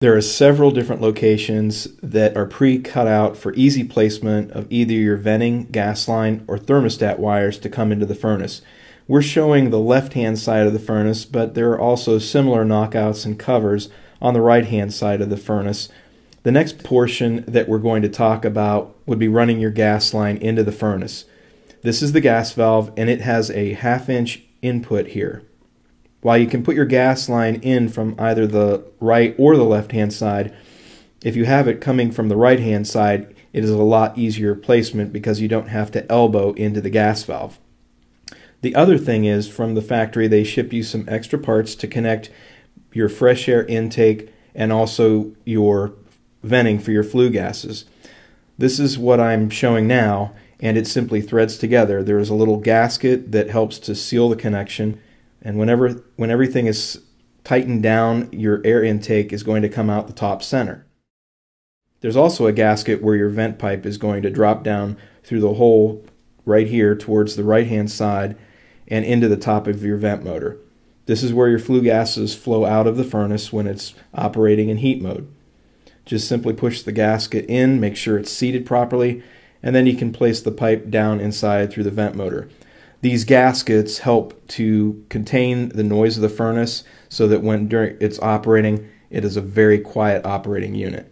There are several different locations that are pre-cut out for easy placement of either your venting, gas line, or thermostat wires to come into the furnace. We're showing the left-hand side of the furnace, but there are also similar knockouts and covers on the right-hand side of the furnace. The next portion that we're going to talk about would be running your gas line into the furnace. This is the gas valve, and it has a half-inch input here. While you can put your gas line in from either the right or the left hand side, if you have it coming from the right hand side, it is a lot easier placement because you don't have to elbow into the gas valve. The other thing is from the factory, they ship you some extra parts to connect your fresh air intake and also your venting for your flue gases. This is what I'm showing now, and it simply threads together. There is a little gasket that helps to seal the connection, and whenever when everything is tightened down, your air intake is going to come out the top center. There's also a gasket where your vent pipe is going to drop down through the hole right here towards the right hand side and into the top of your vent motor. This is where your flue gases flow out of the furnace when it's operating in heat mode. Just simply push the gasket in, make sure it's seated properly, and then you can place the pipe down inside through the vent motor. These gaskets help to contain the noise of the furnace so that when during it's operating, it is a very quiet operating unit.